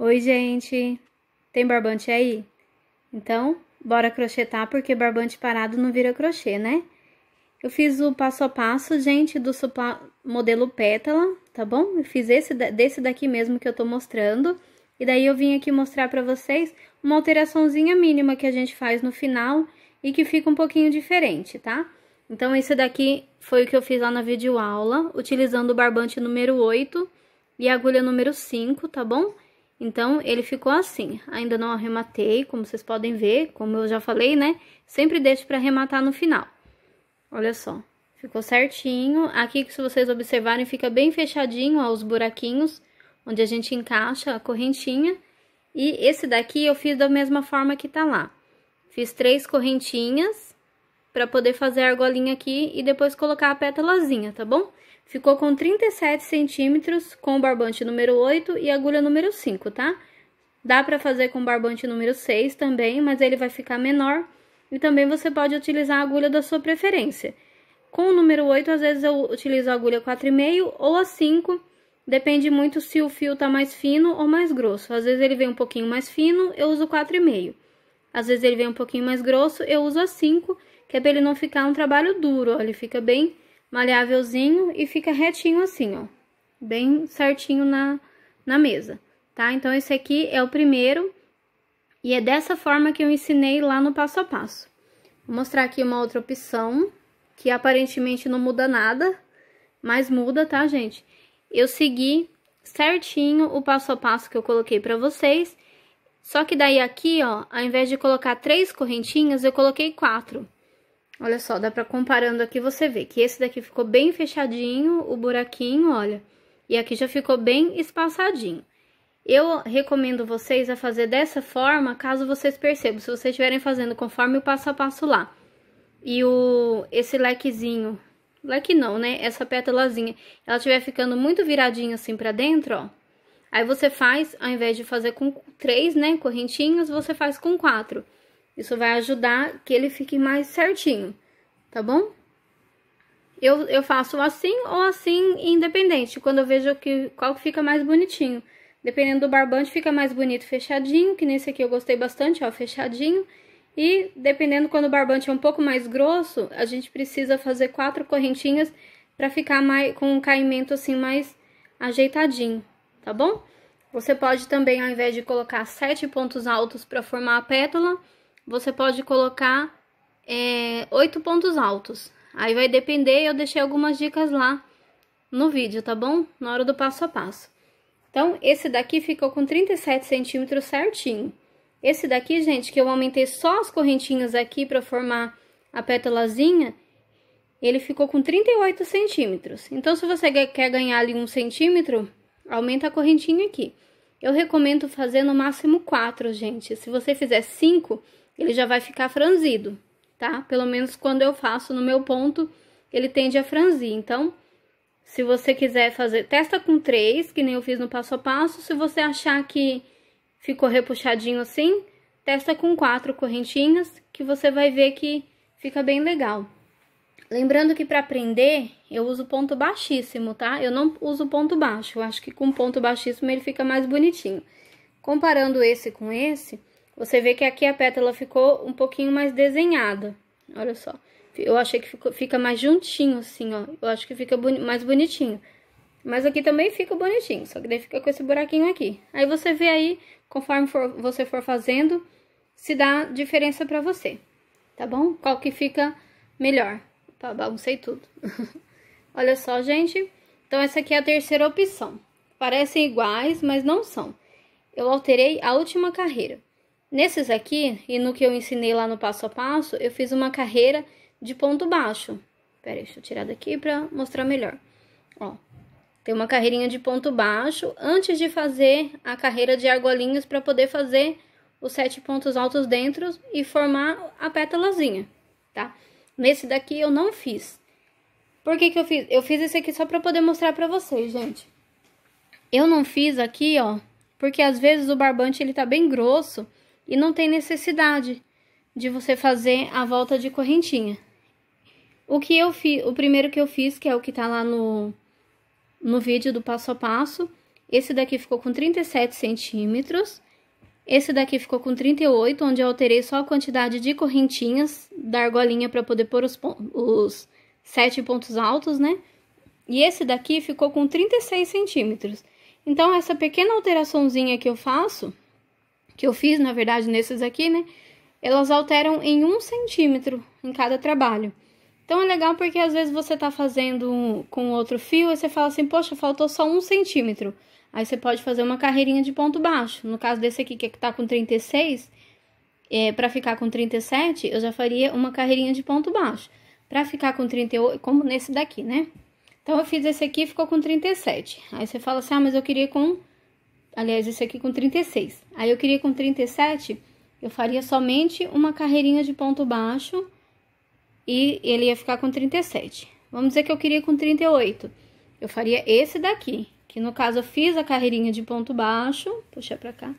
Oi, gente. Tem barbante aí? Então, bora crochetar porque barbante parado não vira crochê, né? Eu fiz o passo a passo, gente, do modelo pétala, tá bom? Eu fiz esse desse daqui mesmo que eu tô mostrando. E daí eu vim aqui mostrar pra vocês uma alteraçãozinha mínima que a gente faz no final e que fica um pouquinho diferente, tá? Então, esse daqui foi o que eu fiz lá na videoaula, utilizando o barbante número 8 e a agulha número 5, Tá bom? Então, ele ficou assim. Ainda não arrematei, como vocês podem ver, como eu já falei, né? Sempre deixo para arrematar no final. Olha só, ficou certinho. Aqui, que se vocês observarem, fica bem fechadinho, ó, os buraquinhos, onde a gente encaixa a correntinha. E esse daqui eu fiz da mesma forma que tá lá. Fiz três correntinhas para poder fazer a argolinha aqui e depois colocar a pétalazinha, tá bom? Ficou com 37 centímetros com o barbante número 8 e agulha número 5, tá? Dá pra fazer com o barbante número 6 também, mas ele vai ficar menor. E também você pode utilizar a agulha da sua preferência. Com o número 8, às vezes eu utilizo a agulha 4,5 ou a 5, depende muito se o fio tá mais fino ou mais grosso. Às vezes ele vem um pouquinho mais fino, eu uso 4,5. Às vezes ele vem um pouquinho mais grosso, eu uso a 5, que é pra ele não ficar um trabalho duro, ó, ele fica bem maleávelzinho e fica retinho assim, ó, bem certinho na, na mesa, tá? Então, esse aqui é o primeiro e é dessa forma que eu ensinei lá no passo a passo. Vou mostrar aqui uma outra opção, que aparentemente não muda nada, mas muda, tá, gente? Eu segui certinho o passo a passo que eu coloquei pra vocês, só que daí aqui, ó, ao invés de colocar três correntinhas, eu coloquei quatro. Olha só, dá pra comparando aqui, você vê que esse daqui ficou bem fechadinho, o buraquinho, olha. E aqui já ficou bem espaçadinho. Eu recomendo vocês a fazer dessa forma, caso vocês percebam. Se vocês estiverem fazendo conforme o passo a passo lá. E o, esse lequezinho, leque não, né? Essa pétalazinha, ela estiver ficando muito viradinha assim pra dentro, ó. Aí você faz, ao invés de fazer com três, né, correntinhas, você faz com quatro. Isso vai ajudar que ele fique mais certinho, tá bom? Eu, eu faço assim ou assim, independente, quando eu vejo que, qual que fica mais bonitinho. Dependendo do barbante, fica mais bonito fechadinho, que nesse aqui eu gostei bastante, ó, fechadinho. E dependendo quando o barbante é um pouco mais grosso, a gente precisa fazer quatro correntinhas para ficar mais, com um caimento assim mais ajeitadinho, tá bom? Você pode também, ao invés de colocar sete pontos altos para formar a pétala, você pode colocar é, oito pontos altos. Aí vai depender, eu deixei algumas dicas lá no vídeo, tá bom? Na hora do passo a passo. Então, esse daqui ficou com 37 centímetros certinho. Esse daqui, gente, que eu aumentei só as correntinhas aqui para formar a pétalazinha, ele ficou com 38 centímetros. Então, se você quer ganhar ali um centímetro, aumenta a correntinha aqui. Eu recomendo fazer no máximo 4, gente. Se você fizer 5... Cinco ele já vai ficar franzido, tá? Pelo menos quando eu faço no meu ponto, ele tende a franzir. Então, se você quiser fazer, testa com três, que nem eu fiz no passo a passo. Se você achar que ficou repuxadinho assim, testa com quatro correntinhas, que você vai ver que fica bem legal. Lembrando que para prender, eu uso ponto baixíssimo, tá? Eu não uso ponto baixo, eu acho que com ponto baixíssimo ele fica mais bonitinho. Comparando esse com esse, você vê que aqui a pétala ficou um pouquinho mais desenhada. Olha só. Eu achei que ficou, fica mais juntinho, assim, ó. Eu acho que fica boni mais bonitinho. Mas aqui também fica bonitinho, só que daí fica com esse buraquinho aqui. Aí você vê aí, conforme for, você for fazendo, se dá diferença pra você, tá bom? Qual que fica melhor. Tá, baguncei tudo. Olha só, gente. Então, essa aqui é a terceira opção. Parecem iguais, mas não são. Eu alterei a última carreira. Nesses aqui, e no que eu ensinei lá no passo a passo, eu fiz uma carreira de ponto baixo. Pera aí, deixa eu tirar daqui para mostrar melhor. Ó, tem uma carreirinha de ponto baixo antes de fazer a carreira de argolinhas para poder fazer os sete pontos altos dentro e formar a pétalazinha, tá? Nesse daqui eu não fiz. Por que que eu fiz? Eu fiz esse aqui só para poder mostrar para vocês, gente. Eu não fiz aqui, ó, porque às vezes o barbante ele tá bem grosso e não tem necessidade de você fazer a volta de correntinha. O que eu fiz, o primeiro que eu fiz, que é o que tá lá no, no vídeo do passo a passo, esse daqui ficou com 37 centímetros, esse daqui ficou com 38, onde eu alterei só a quantidade de correntinhas da argolinha para poder pôr os, os sete pontos altos, né? E esse daqui ficou com 36 centímetros. Então, essa pequena alteraçãozinha que eu faço, que eu fiz, na verdade, nesses aqui, né? Elas alteram em um centímetro em cada trabalho. Então é legal porque às vezes você tá fazendo com outro fio e você fala assim, poxa, faltou só um centímetro. Aí você pode fazer uma carreirinha de ponto baixo. No caso desse aqui, que é que tá com 36, é, para ficar com 37, eu já faria uma carreirinha de ponto baixo. Para ficar com 38, como nesse daqui, né? Então, eu fiz esse aqui ficou com 37. Aí você fala assim, ah, mas eu queria com Aliás, esse aqui com 36. Aí eu queria com 37, eu faria somente uma carreirinha de ponto baixo e ele ia ficar com 37. Vamos dizer que eu queria com 38. Eu faria esse daqui, que no caso eu fiz a carreirinha de ponto baixo, puxar para cá.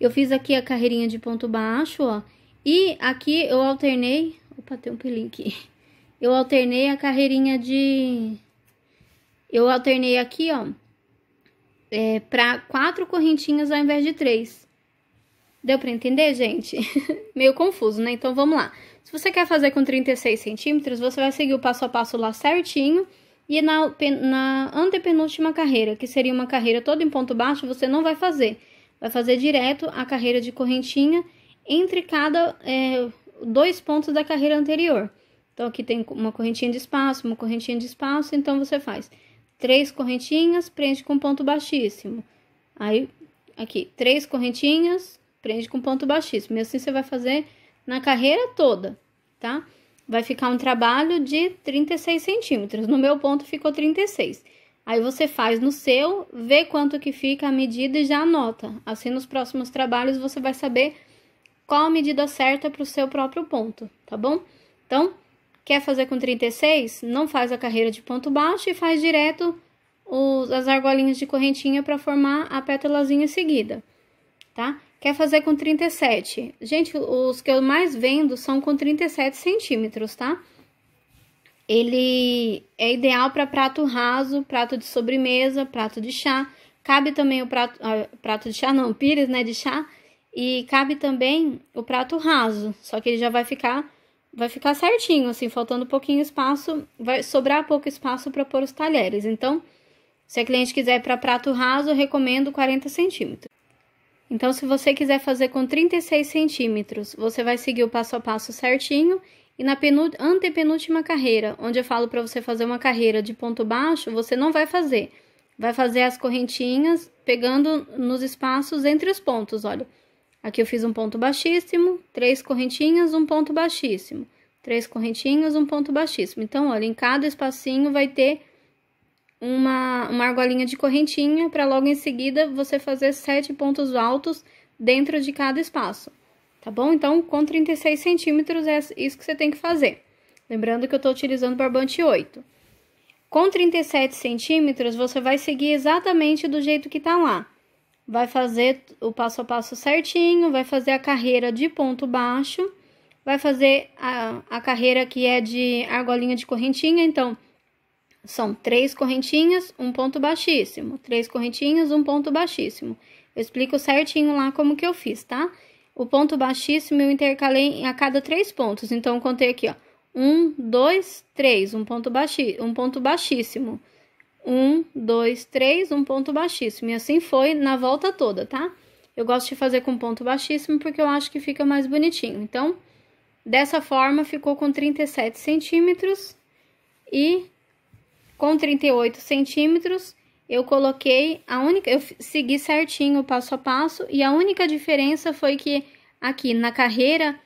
Eu fiz aqui a carreirinha de ponto baixo, ó, e aqui eu alternei, opa, tem um pelinho aqui. Eu alternei a carreirinha de eu alternei aqui, ó, é, para quatro correntinhas ao invés de três. Deu para entender, gente? Meio confuso, né? Então vamos lá. Se você quer fazer com 36 centímetros, você vai seguir o passo a passo lá certinho. E na, na antepenúltima carreira, que seria uma carreira toda em ponto baixo, você não vai fazer. Vai fazer direto a carreira de correntinha entre cada é, dois pontos da carreira anterior. Então, aqui tem uma correntinha de espaço, uma correntinha de espaço, então você faz três correntinhas, prende com ponto baixíssimo. Aí, aqui, três correntinhas, prende com ponto baixíssimo. E assim você vai fazer na carreira toda, tá? Vai ficar um trabalho de 36 centímetros. No meu ponto ficou 36. Aí você faz no seu, vê quanto que fica a medida e já anota. Assim nos próximos trabalhos você vai saber qual a medida certa para o seu próprio ponto, tá bom? Então, Quer fazer com 36? Não faz a carreira de ponto baixo e faz direto os, as argolinhas de correntinha para formar a pétalazinha seguida, tá? Quer fazer com 37? Gente, os que eu mais vendo são com 37 centímetros, tá? Ele é ideal para prato raso, prato de sobremesa, prato de chá. Cabe também o prato, ah, prato de chá, não, pires, né, de chá. E cabe também o prato raso, só que ele já vai ficar vai ficar certinho, assim, faltando pouquinho espaço, vai sobrar pouco espaço para pôr os talheres. Então, se a cliente quiser para prato raso, eu recomendo 40 centímetros. Então, se você quiser fazer com 36 centímetros, você vai seguir o passo a passo certinho. E na antepenúltima carreira, onde eu falo para você fazer uma carreira de ponto baixo, você não vai fazer. Vai fazer as correntinhas pegando nos espaços entre os pontos, olha. Aqui eu fiz um ponto baixíssimo, três correntinhas, um ponto baixíssimo, três correntinhas, um ponto baixíssimo. Então, olha, em cada espacinho vai ter uma, uma argolinha de correntinha para logo em seguida você fazer sete pontos altos dentro de cada espaço, tá bom? Então, com 36 centímetros é isso que você tem que fazer. Lembrando que eu estou utilizando barbante 8. Com 37 centímetros, você vai seguir exatamente do jeito que tá lá vai fazer o passo a passo certinho, vai fazer a carreira de ponto baixo, vai fazer a, a carreira que é de argolinha de correntinha, então são três correntinhas, um ponto baixíssimo, três correntinhas, um ponto baixíssimo. Eu explico certinho lá como que eu fiz, tá? O ponto baixíssimo eu intercalei a cada três pontos, então contei aqui, ó, um, dois, três, um ponto, baixi, um ponto baixíssimo um, dois, três, um ponto baixíssimo. E assim foi na volta toda, tá? Eu gosto de fazer com ponto baixíssimo porque eu acho que fica mais bonitinho. Então, dessa forma, ficou com 37 centímetros e com 38 centímetros eu coloquei a única... Eu segui certinho passo a passo e a única diferença foi que aqui na carreira,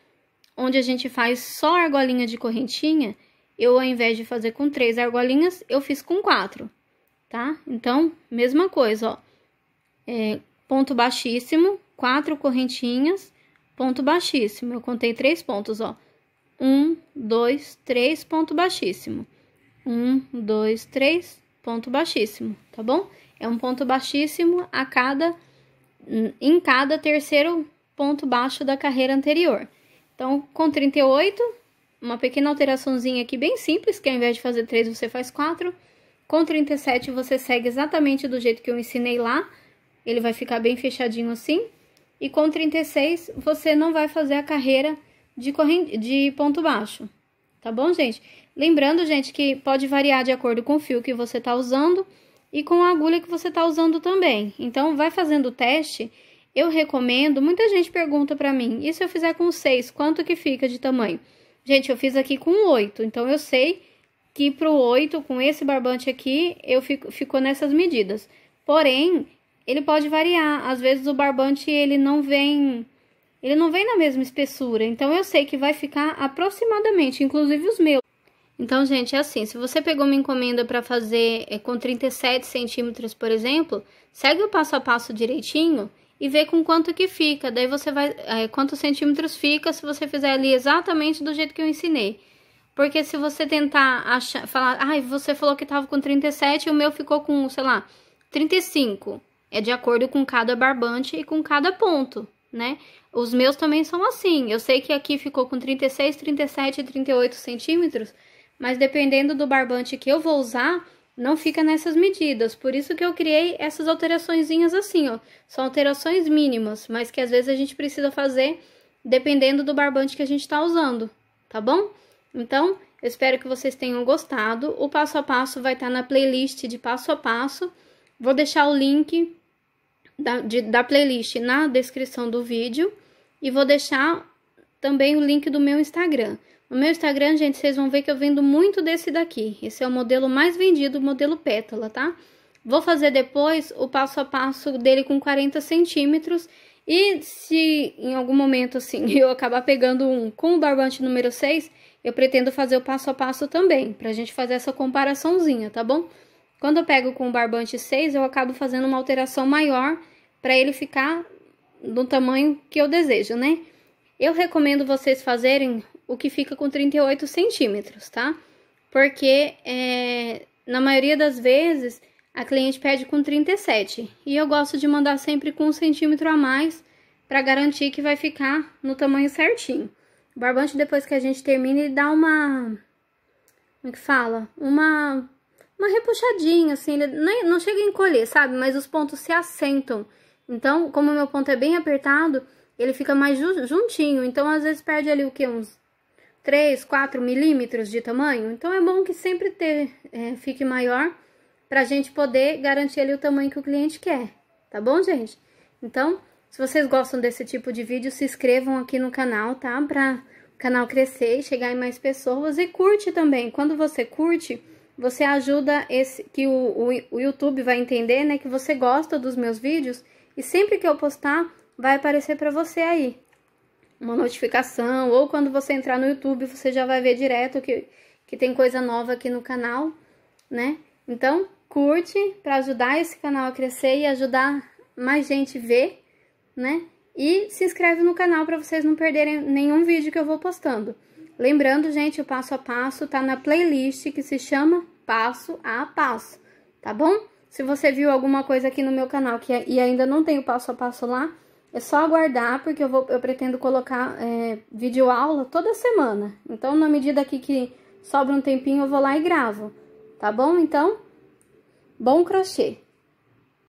onde a gente faz só argolinha de correntinha, eu ao invés de fazer com três argolinhas, eu fiz com quatro tá? Então, mesma coisa, ó. É, ponto baixíssimo, quatro correntinhas, ponto baixíssimo. Eu contei três pontos, ó. Um, dois, três, ponto baixíssimo. Um, dois, três, ponto baixíssimo, tá bom? É um ponto baixíssimo a cada, em cada terceiro ponto baixo da carreira anterior. Então, com 38, uma pequena alteraçãozinha aqui bem simples, que ao invés de fazer 3, você faz 4. Com 37, você segue exatamente do jeito que eu ensinei lá. Ele vai ficar bem fechadinho assim. E com 36, você não vai fazer a carreira de, corrente, de ponto baixo. Tá bom, gente? Lembrando, gente, que pode variar de acordo com o fio que você tá usando e com a agulha que você tá usando também. Então, vai fazendo o teste. Eu recomendo, muita gente pergunta para mim, e se eu fizer com 6, quanto que fica de tamanho? Gente, eu fiz aqui com 8, então eu sei que para o 8, com esse barbante aqui, eu fico, ficou nessas medidas. Porém, ele pode variar. Às vezes o barbante ele não vem, ele não vem na mesma espessura. Então eu sei que vai ficar aproximadamente, inclusive os meus. Então, gente, é assim, se você pegou uma encomenda para fazer é, com 37 centímetros, por exemplo, segue o passo a passo direitinho e vê com quanto que fica. Daí você vai, é, quantos centímetros fica se você fizer ali exatamente do jeito que eu ensinei. Porque se você tentar achar, falar, ai, ah, você falou que tava com 37 e o meu ficou com, sei lá, 35. É de acordo com cada barbante e com cada ponto, né? Os meus também são assim. Eu sei que aqui ficou com 36, 37 e 38 centímetros, mas dependendo do barbante que eu vou usar, não fica nessas medidas. Por isso que eu criei essas alteraçõezinhas assim, ó. São alterações mínimas, mas que às vezes a gente precisa fazer dependendo do barbante que a gente tá usando, tá bom? Então, eu espero que vocês tenham gostado. O passo a passo vai estar tá na playlist de passo a passo. Vou deixar o link da, de, da playlist na descrição do vídeo e vou deixar também o link do meu Instagram. No meu Instagram, gente, vocês vão ver que eu vendo muito desse daqui. Esse é o modelo mais vendido, o modelo pétala, tá? Vou fazer depois o passo a passo dele com 40 centímetros. E se em algum momento, assim, eu acabar pegando um com o barbante número 6, eu pretendo fazer o passo a passo também, para a gente fazer essa comparaçãozinha, tá bom? Quando eu pego com o barbante 6, eu acabo fazendo uma alteração maior para ele ficar do tamanho que eu desejo, né? Eu recomendo vocês fazerem o que fica com 38 centímetros, tá? Porque é, na maioria das vezes a cliente pede com 37 e eu gosto de mandar sempre com um centímetro a mais para garantir que vai ficar no tamanho certinho barbante, depois que a gente termina, ele dá uma. Como é que fala? Uma. Uma repuxadinha, assim. Ele não, é, não chega a encolher, sabe? Mas os pontos se assentam. Então, como o meu ponto é bem apertado, ele fica mais juntinho. Então, às vezes, perde ali o que? Uns 3, 4 milímetros de tamanho. Então, é bom que sempre ter, é, fique maior para a gente poder garantir ali o tamanho que o cliente quer. Tá bom, gente? Então, se vocês gostam desse tipo de vídeo, se inscrevam aqui no canal, tá? Pra o canal crescer e chegar em mais pessoas. E curte também. Quando você curte, você ajuda esse que o, o, o YouTube vai entender, né? Que você gosta dos meus vídeos. E sempre que eu postar, vai aparecer pra você aí. Uma notificação. Ou quando você entrar no YouTube, você já vai ver direto que, que tem coisa nova aqui no canal, né? Então, curte para ajudar esse canal a crescer e ajudar mais gente ver né? E se inscreve no canal para vocês não perderem nenhum vídeo que eu vou postando. Lembrando, gente, o passo a passo tá na playlist que se chama Passo a Passo, tá bom? Se você viu alguma coisa aqui no meu canal que, é, e ainda não tem o passo a passo lá, é só aguardar, porque eu, vou, eu pretendo colocar é, vídeo aula toda semana. Então, na medida aqui que sobra um tempinho, eu vou lá e gravo, tá bom? Então, bom crochê!